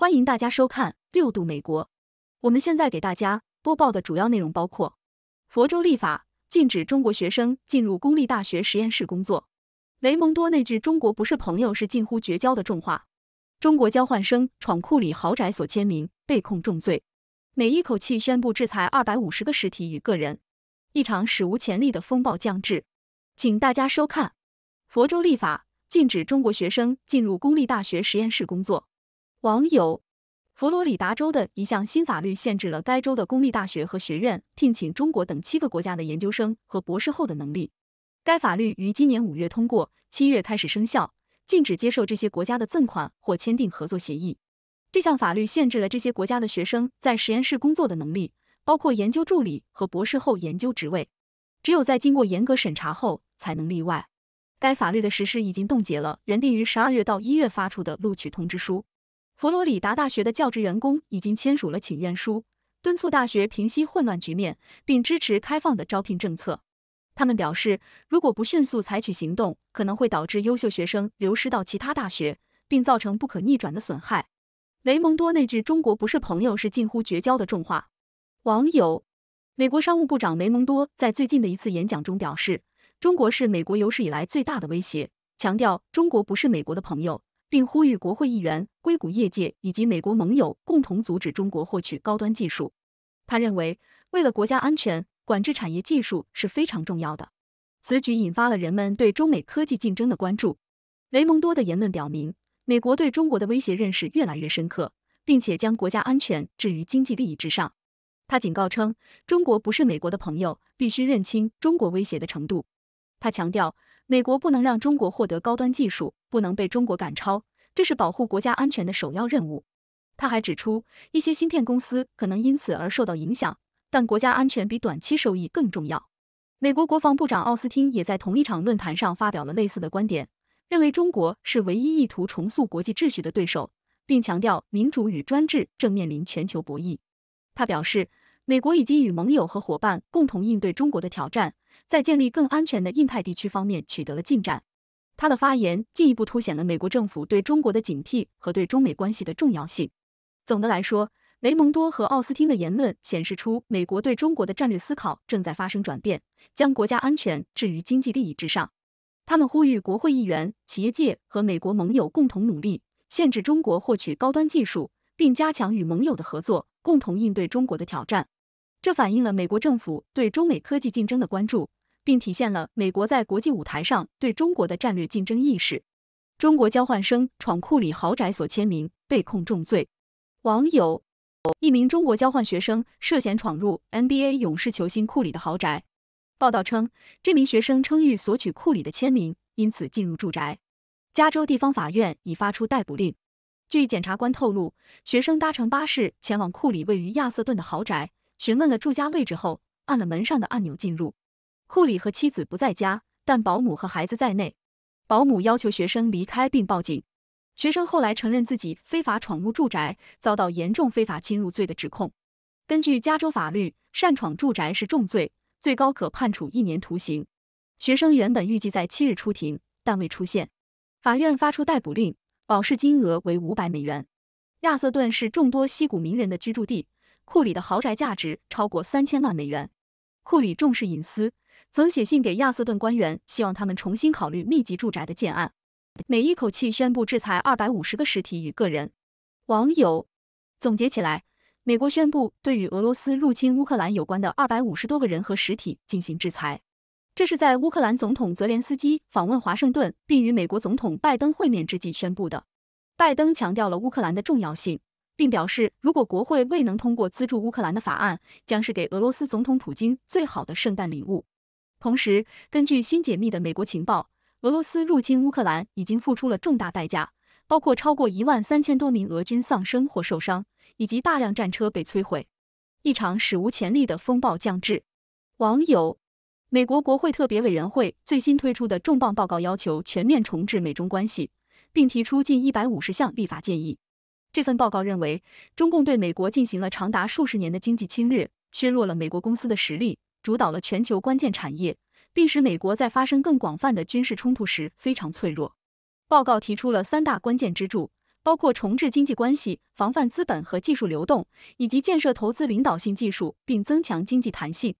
欢迎大家收看《六度美国》。我们现在给大家播报的主要内容包括：佛州立法禁止中国学生进入公立大学实验室工作；雷蒙多那句“中国不是朋友，是近乎绝交”的重话；中国交换生闯库里豪宅所签名被控重罪；每一口气宣布制裁二百五十个实体与个人，一场史无前例的风暴将至。请大家收看。佛州立法禁止中国学生进入公立大学实验室工作。网友：佛罗里达州的一项新法律限制了该州的公立大学和学院聘请中国等七个国家的研究生和博士后的能力。该法律于今年五月通过，七月开始生效，禁止接受这些国家的赠款或签订合作协议。这项法律限制了这些国家的学生在实验室工作的能力，包括研究助理和博士后研究职位，只有在经过严格审查后才能例外。该法律的实施已经冻结了原定于十二月到一月发出的录取通知书。佛罗里达大学的教职员工已经签署了请愿书，敦促大学平息混乱局面，并支持开放的招聘政策。他们表示，如果不迅速采取行动，可能会导致优秀学生流失到其他大学，并造成不可逆转的损害。雷蒙多那句“中国不是朋友，是近乎绝交”的重话，网友美国商务部长雷蒙多在最近的一次演讲中表示：“中国是美国有史以来最大的威胁”，强调“中国不是美国的朋友”。并呼吁国会议员、硅谷业界以及美国盟友共同阻止中国获取高端技术。他认为，为了国家安全，管制产业技术是非常重要的。此举引发了人们对中美科技竞争的关注。雷蒙多的言论表明，美国对中国的威胁认识越来越深刻，并且将国家安全置于经济利益之上。他警告称，中国不是美国的朋友，必须认清中国威胁的程度。他强调。美国不能让中国获得高端技术，不能被中国赶超，这是保护国家安全的首要任务。他还指出，一些芯片公司可能因此而受到影响，但国家安全比短期收益更重要。美国国防部长奥斯汀也在同一场论坛上发表了类似的观点，认为中国是唯一意图重塑国际秩序的对手，并强调民主与专制正面临全球博弈。他表示，美国已经与盟友和伙伴共同应对中国的挑战。在建立更安全的印太地区方面取得了进展。他的发言进一步凸显了美国政府对中国的警惕和对中美关系的重要性。总的来说，雷蒙多和奥斯汀的言论显示出美国对中国的战略思考正在发生转变，将国家安全置于经济利益之上。他们呼吁国会议员、企业界和美国盟友共同努力，限制中国获取高端技术，并加强与盟友的合作，共同应对中国的挑战。这反映了美国政府对中美科技竞争的关注。并体现了美国在国际舞台上对中国的战略竞争意识。中国交换生闯库里豪宅所签名被控重罪，网友一名中国交换学生涉嫌闯入 NBA 勇士球星库里的豪宅。报道称，这名学生称欲索取库里的签名，因此进入住宅。加州地方法院已发出逮捕令。据检察官透露，学生搭乘巴士前往库里位于亚瑟顿的豪宅，询问了住家位置后，按了门上的按钮进入。库里和妻子不在家，但保姆和孩子在内。保姆要求学生离开并报警。学生后来承认自己非法闯入住宅，遭到严重非法侵入罪的指控。根据加州法律，擅闯住宅是重罪，最高可判处一年徒刑。学生原本预计在七日出庭，但未出现。法院发出逮捕令，保释金额为五百美元。亚瑟顿是众多西谷名人的居住地，库里的豪宅价值超过三千万美元。库里重视隐私。曾写信给亚瑟顿官员，希望他们重新考虑密集住宅的建案。每一口气宣布制裁二百五十个实体与个人。网友总结起来，美国宣布对与俄罗斯入侵乌克兰有关的二百五十多个人和实体进行制裁。这是在乌克兰总统泽连斯基访问华盛顿并与美国总统拜登会面之际宣布的。拜登强调了乌克兰的重要性，并表示如果国会未能通过资助乌克兰的法案，将是给俄罗斯总统普京最好的圣诞礼物。同时，根据新解密的美国情报，俄罗斯入侵乌克兰已经付出了重大代价，包括超过一万三千多名俄军丧生或受伤，以及大量战车被摧毁。一场史无前例的风暴降至。网友：美国国会特别委员会最新推出的重磅报告要求全面重置美中关系，并提出近一百五十项立法建议。这份报告认为，中共对美国进行了长达数十年的经济侵略，削弱了美国公司的实力。主导了全球关键产业，并使美国在发生更广泛的军事冲突时非常脆弱。报告提出了三大关键支柱，包括重置经济关系、防范资本和技术流动，以及建设投资领导性技术并增强经济弹性。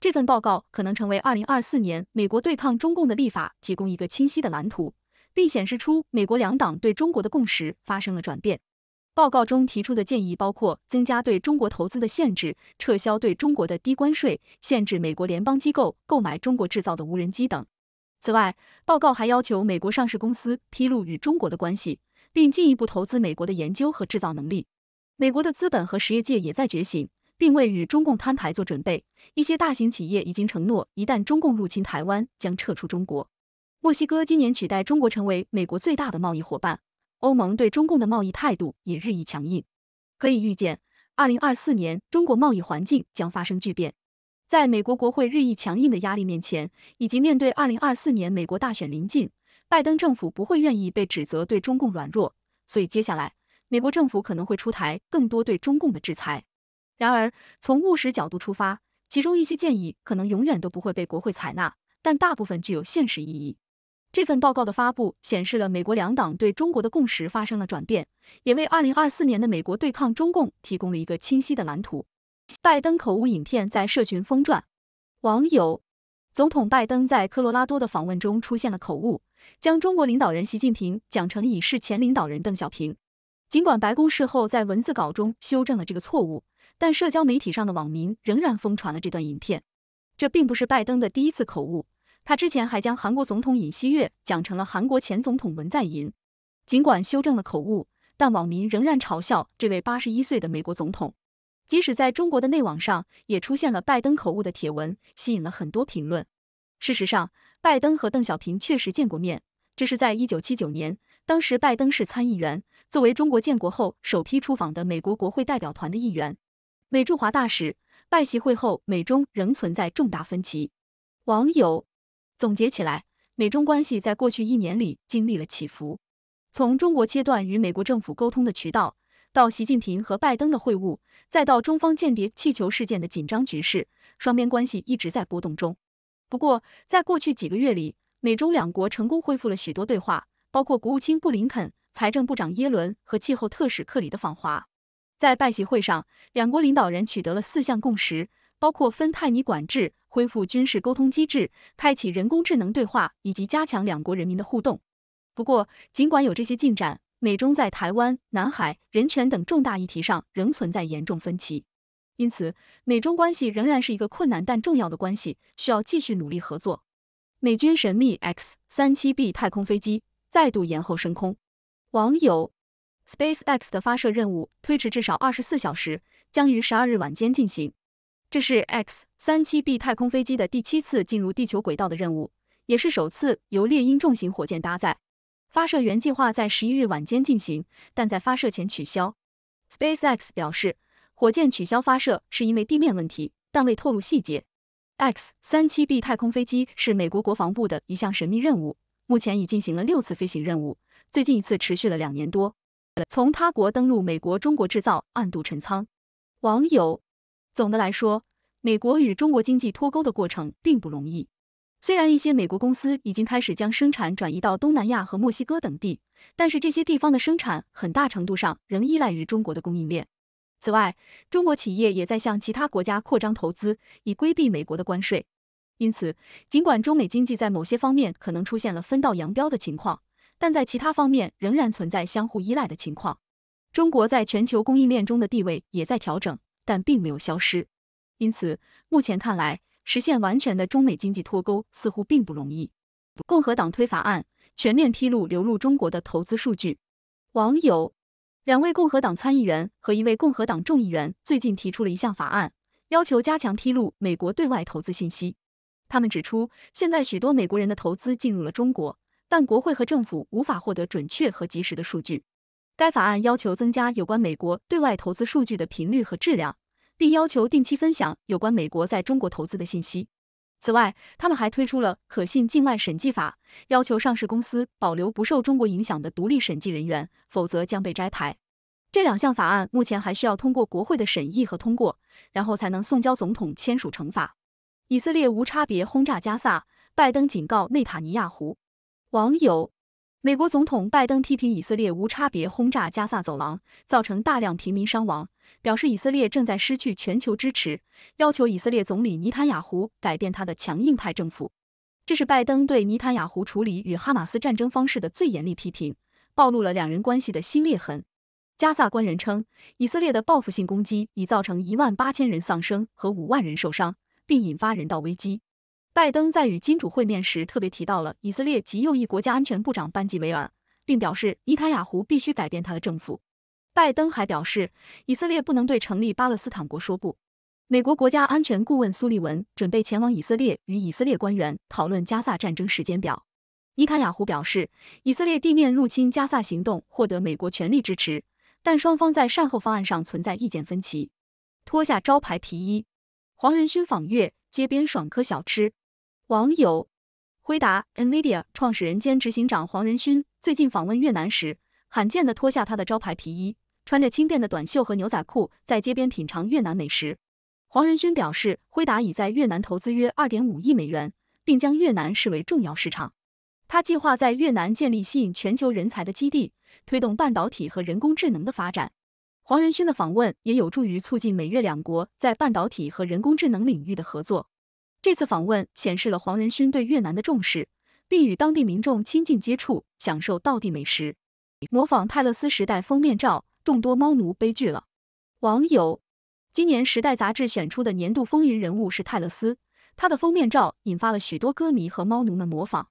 这份报告可能成为二零二四年美国对抗中共的立法提供一个清晰的蓝图，并显示出美国两党对中国的共识发生了转变。报告中提出的建议包括增加对中国投资的限制，撤销对中国的低关税，限制美国联邦机构购买中国制造的无人机等。此外，报告还要求美国上市公司披露与中国的关系，并进一步投资美国的研究和制造能力。美国的资本和实业界也在觉醒，并为与中共摊牌做准备。一些大型企业已经承诺，一旦中共入侵台湾，将撤出中国。墨西哥今年取代中国成为美国最大的贸易伙伴。欧盟对中共的贸易态度也日益强硬，可以预见，二零二四年中国贸易环境将发生巨变。在美国国会日益强硬的压力面前，以及面对二零二四年美国大选临近，拜登政府不会愿意被指责对中共软弱，所以接下来，美国政府可能会出台更多对中共的制裁。然而，从务实角度出发，其中一些建议可能永远都不会被国会采纳，但大部分具有现实意义。这份报告的发布显示了美国两党对中国的共识发生了转变，也为二零二四年的美国对抗中共提供了一个清晰的蓝图。拜登口误影片在社群疯传，网友：总统拜登在科罗拉多的访问中出现了口误，将中国领导人习近平讲成已逝前领导人邓小平。尽管白宫事后在文字稿中修正了这个错误，但社交媒体上的网民仍然疯传了这段影片。这并不是拜登的第一次口误。他之前还将韩国总统尹锡悦讲成了韩国前总统文在寅，尽管修正了口误，但网民仍然嘲笑这位八十一岁的美国总统。即使在中国的内网上，也出现了拜登口误的帖文，吸引了很多评论。事实上，拜登和邓小平确实见过面，这是在一九七九年，当时拜登是参议员，作为中国建国后首批出访的美国国会代表团的一员。美驻华大使拜席会后，美中仍存在重大分歧。网友。总结起来，美中关系在过去一年里经历了起伏。从中国切断与美国政府沟通的渠道，到习近平和拜登的会晤，再到中方间谍气球事件的紧张局势，双边关系一直在波动中。不过，在过去几个月里，美中两国成功恢复了许多对话，包括国务卿布林肯、财政部长耶伦和气候特使克里的访华。在拜习会上，两国领导人取得了四项共识。包括芬太尼管制、恢复军事沟通机制、开启人工智能对话以及加强两国人民的互动。不过，尽管有这些进展，美中在台湾、南海、人权等重大议题上仍存在严重分歧。因此，美中关系仍然是一个困难但重要的关系，需要继续努力合作。美军神秘 X 三七 B 太空飞机再度延后升空，网友 SpaceX 的发射任务推迟至少二十四小时，将于十二日晚间进行。这是 X 三七 B 太空飞机的第七次进入地球轨道的任务，也是首次由猎鹰重型火箭搭载。发射原计划在十一日晚间进行，但在发射前取消。SpaceX 表示，火箭取消发射是因为地面问题，但未透露细节。X 三七 B 太空飞机是美国国防部的一项神秘任务，目前已进行了六次飞行任务，最近一次持续了两年多。从他国登陆美国，中国制造暗度陈仓，网友。总的来说，美国与中国经济脱钩的过程并不容易。虽然一些美国公司已经开始将生产转移到东南亚和墨西哥等地，但是这些地方的生产很大程度上仍依赖于中国的供应链。此外，中国企业也在向其他国家扩张投资，以规避美国的关税。因此，尽管中美经济在某些方面可能出现了分道扬镳的情况，但在其他方面仍然存在相互依赖的情况。中国在全球供应链中的地位也在调整。但并没有消失，因此目前看来，实现完全的中美经济脱钩似乎并不容易。共和党推法案，全面披露流入中国的投资数据。网友，两位共和党参议员和一位共和党众议员最近提出了一项法案，要求加强披露美国对外投资信息。他们指出，现在许多美国人的投资进入了中国，但国会和政府无法获得准确和及时的数据。该法案要求增加有关美国对外投资数据的频率和质量，并要求定期分享有关美国在中国投资的信息。此外，他们还推出了可信境外审计法，要求上市公司保留不受中国影响的独立审计人员，否则将被摘牌。这两项法案目前还需要通过国会的审议和通过，然后才能送交总统签署惩罚。以色列无差别轰炸加萨，拜登警告内塔尼亚胡。网友。美国总统拜登批评以色列无差别轰炸加萨走廊，造成大量平民伤亡，表示以色列正在失去全球支持，要求以色列总理尼坦雅胡改变他的强硬派政府。这是拜登对尼坦雅胡处理与哈马斯战争方式的最严厉批评，暴露了两人关系的新裂痕。加萨官员称，以色列的报复性攻击已造成一万八千人丧生和五万人受伤，并引发人道危机。拜登在与金主会面时特别提到了以色列及右翼国家安全部长班吉维尔，并表示尼卡雅胡必须改变他的政府。拜登还表示，以色列不能对成立巴勒斯坦国说不。美国国家安全顾问苏利文准备前往以色列与以色列官员讨论加萨战争时间表。伊卡雅胡表示，以色列地面入侵加萨行动获得美国全力支持，但双方在善后方案上存在意见分歧。脱下招牌皮衣，黄仁勋访粤，街边爽客小吃。网友：辉达 （NVIDIA） 创始人兼执行长黄仁勋最近访问越南时，罕见的脱下他的招牌皮衣，穿着轻便的短袖和牛仔裤，在街边品尝越南美食。黄仁勋表示，辉达已在越南投资约二点五亿美元，并将越南视为重要市场。他计划在越南建立吸引全球人才的基地，推动半导体和人工智能的发展。黄仁勋的访问也有助于促进美越两国在半导体和人工智能领域的合作。这次访问显示了黄仁勋对越南的重视，并与当地民众亲近接触，享受道地美食。模仿泰勒斯时代封面照，众多猫奴悲剧了。网友，今年时代杂志选出的年度风云人物是泰勒斯，他的封面照引发了许多歌迷和猫奴们模仿。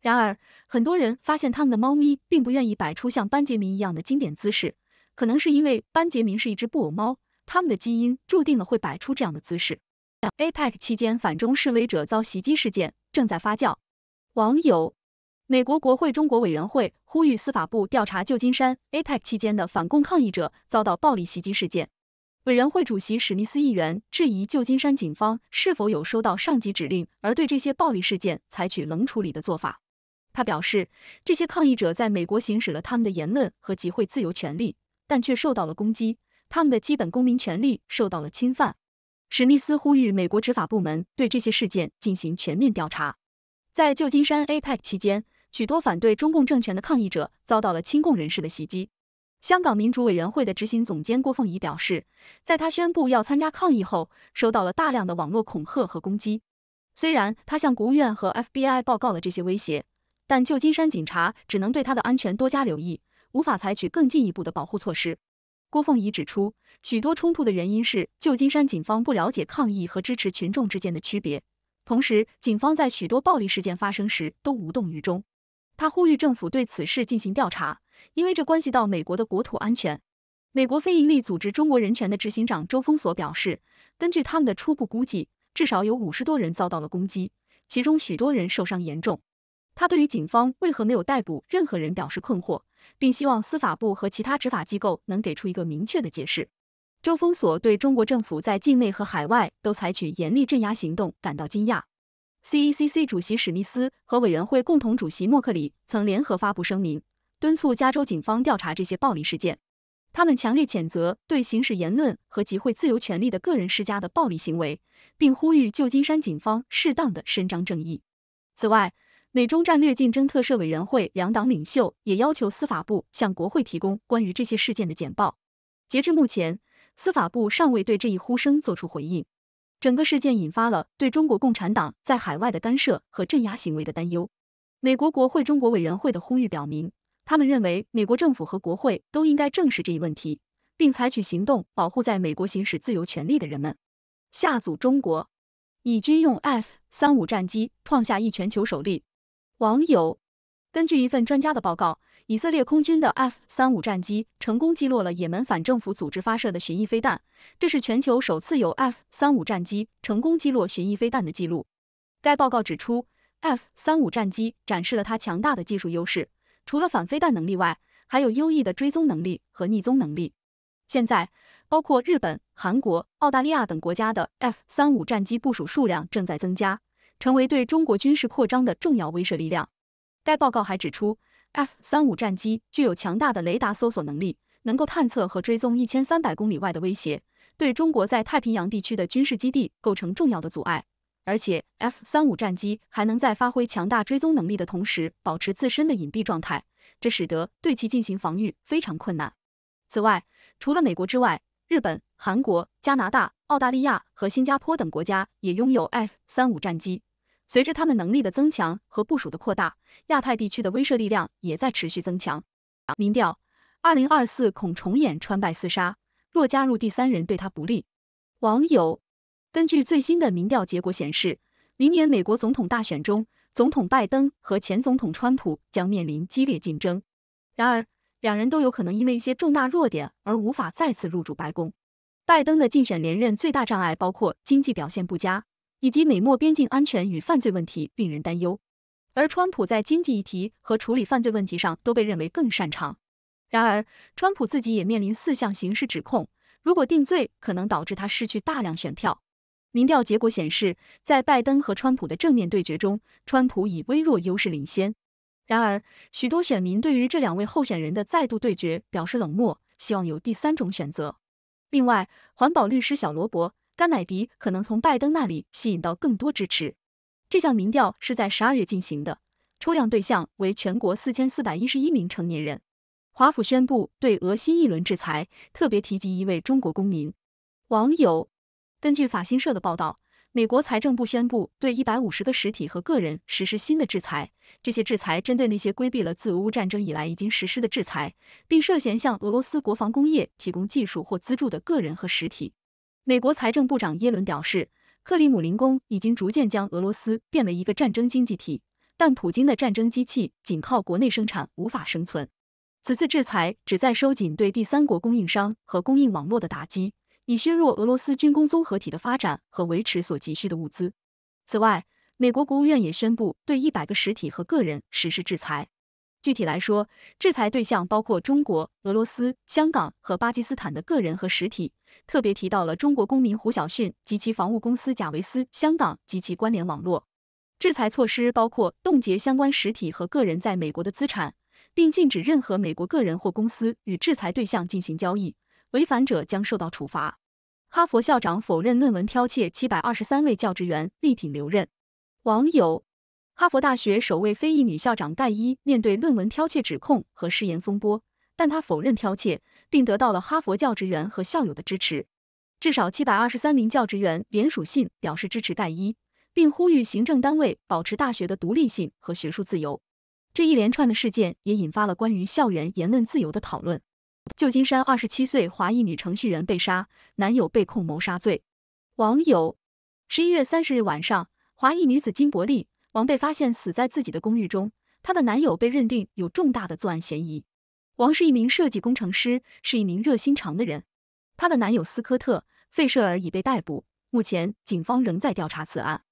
然而，很多人发现他们的猫咪并不愿意摆出像班杰明一样的经典姿势，可能是因为班杰明是一只布偶猫，他们的基因注定了会摆出这样的姿势。APEC 期间反中示威者遭袭击事件正在发酵。网友，美国国会中国委员会呼吁司法部调查旧金山 APEC 期间的反共抗议者遭到暴力袭击事件。委员会主席史密斯议员质疑旧金山警方是否有收到上级指令而对这些暴力事件采取冷处理的做法。他表示，这些抗议者在美国行使了他们的言论和集会自由权利，但却受到了攻击，他们的基本公民权利受到了侵犯。史密斯呼吁美国执法部门对这些事件进行全面调查。在旧金山 APEC 期间，许多反对中共政权的抗议者遭到了亲共人士的袭击。香港民主委员会的执行总监郭凤仪表示，在他宣布要参加抗议后，受到了大量的网络恐吓和攻击。虽然他向国务院和 FBI 报告了这些威胁，但旧金山警察只能对他的安全多加留意，无法采取更进一步的保护措施。郭凤仪指出，许多冲突的原因是旧金山警方不了解抗议和支持群众之间的区别，同时警方在许多暴力事件发生时都无动于衷。他呼吁政府对此事进行调查，因为这关系到美国的国土安全。美国非营利组织中国人权的执行长周峰所表示，根据他们的初步估计，至少有五十多人遭到了攻击，其中许多人受伤严重。他对于警方为何没有逮捕任何人表示困惑，并希望司法部和其他执法机构能给出一个明确的解释。周封锁对中国政府在境内和海外都采取严厉镇压行动感到惊讶。CECC 主席史密斯和委员会共同主席默克里曾联合发布声明，敦促加州警方调查这些暴力事件。他们强烈谴责对行使言论和集会自由权利的个人施加的暴力行为，并呼吁旧金山警方适当的伸张正义。此外，美中战略竞争特设委员会两党领袖也要求司法部向国会提供关于这些事件的简报。截至目前，司法部尚未对这一呼声作出回应。整个事件引发了对中国共产党在海外的干涉和镇压行为的担忧。美国国会中国委员会的呼吁表明，他们认为美国政府和国会都应该正视这一问题，并采取行动保护在美国行使自由权利的人们。下组中国，以军用 F 三五战机创下一全球首例。网友根据一份专家的报告，以色列空军的 F 三五战机成功击落了也门反政府组织发射的巡弋飞弹，这是全球首次有 F 三五战机成功击落巡弋飞弹的记录。该报告指出，F 三五战机展示了它强大的技术优势，除了反飞弹能力外，还有优异的追踪能力和逆踪能力。现在，包括日本、韩国、澳大利亚等国家的 F 三五战机部署数量正在增加。成为对中国军事扩张的重要威慑力量。该报告还指出，F 三五战机具有强大的雷达搜索能力，能够探测和追踪一千三百公里外的威胁，对中国在太平洋地区的军事基地构成重要的阻碍。而且，F 三五战机还能在发挥强大追踪能力的同时，保持自身的隐蔽状态，这使得对其进行防御非常困难。此外，除了美国之外，日本、韩国、加拿大、澳大利亚和新加坡等国家也拥有 F 三五战机。随着他们能力的增强和部署的扩大，亚太地区的威慑力量也在持续增强。民调：二零二四恐重演川败厮杀，若加入第三人对他不利。网友：根据最新的民调结果显示，明年美国总统大选中，总统拜登和前总统川普将面临激烈竞争。然而，两人都有可能因为一些重大弱点而无法再次入主白宫。拜登的竞选连任最大障碍包括经济表现不佳。以及美墨边境安全与犯罪问题令人担忧，而川普在经济议题和处理犯罪问题上都被认为更擅长。然而，川普自己也面临四项刑事指控，如果定罪，可能导致他失去大量选票。民调结果显示，在拜登和川普的正面对决中，川普以微弱优势领先。然而，许多选民对于这两位候选人的再度对决表示冷漠，希望有第三种选择。另外，环保律师小罗伯。甘乃迪可能从拜登那里吸引到更多支持。这项民调是在十二月进行的，抽样对象为全国四千四百一十一名成年人。华府宣布对俄新一轮制裁，特别提及一位中国公民。网友根据法新社的报道，美国财政部宣布对一百五十个实体和个人实施新的制裁，这些制裁针对那些规避了自俄乌战争以来已经实施的制裁，并涉嫌向俄罗斯国防工业提供技术或资助的个人和实体。美国财政部长耶伦表示，克里姆林宫已经逐渐将俄罗斯变为一个战争经济体，但普京的战争机器仅靠国内生产无法生存。此次制裁旨在收紧对第三国供应商和供应网络的打击，以削弱俄罗斯军工综合体的发展和维持所急需的物资。此外，美国国务院也宣布对一百个实体和个人实施制裁。具体来说，制裁对象包括中国、俄罗斯、香港和巴基斯坦的个人和实体，特别提到了中国公民胡晓旭及其防务公司贾维斯、香港及其关联网络。制裁措施包括冻结相关实体和个人在美国的资产，并禁止任何美国个人或公司与制裁对象进行交易，违反者将受到处罚。哈佛校长否认论文剽窃，七百二十三位教职员力挺留任，网友。哈佛大学首位非裔女校长盖伊面对论文剽窃指控和誓言风波，但她否认剽窃，并得到了哈佛教职员和校友的支持。至少七百二十三名教职员联署信表示支持盖伊，并呼吁行政单位保持大学的独立性和学术自由。这一连串的事件也引发了关于校园言论自由的讨论。旧金山二十七岁华裔女程序员被杀，男友被控谋杀罪。网友：十一月三十日晚上，华裔女子金伯利。王被发现死在自己的公寓中，她的男友被认定有重大的作案嫌疑。王是一名设计工程师，是一名热心肠的人。她的男友斯科特费舍尔已被逮捕，目前警方仍在调查此案。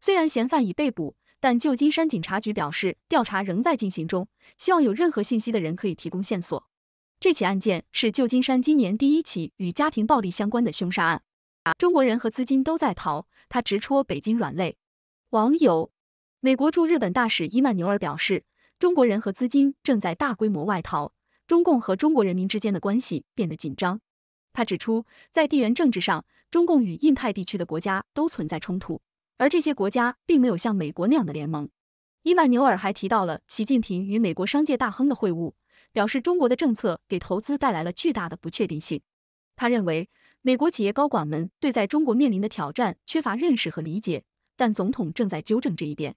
虽然嫌犯已被捕，但旧金山警察局表示调查仍在进行中，希望有任何信息的人可以提供线索。这起案件是旧金山今年第一起与家庭暴力相关的凶杀案。中国人和资金都在逃，他直戳北京软肋。网友。美国驻日本大使伊曼纽尔表示，中国人和资金正在大规模外逃，中共和中国人民之间的关系变得紧张。他指出，在地缘政治上，中共与印太地区的国家都存在冲突，而这些国家并没有像美国那样的联盟。伊曼纽尔还提到了习近平与美国商界大亨的会晤，表示中国的政策给投资带来了巨大的不确定性。他认为，美国企业高管们对在中国面临的挑战缺乏认识和理解，但总统正在纠正这一点。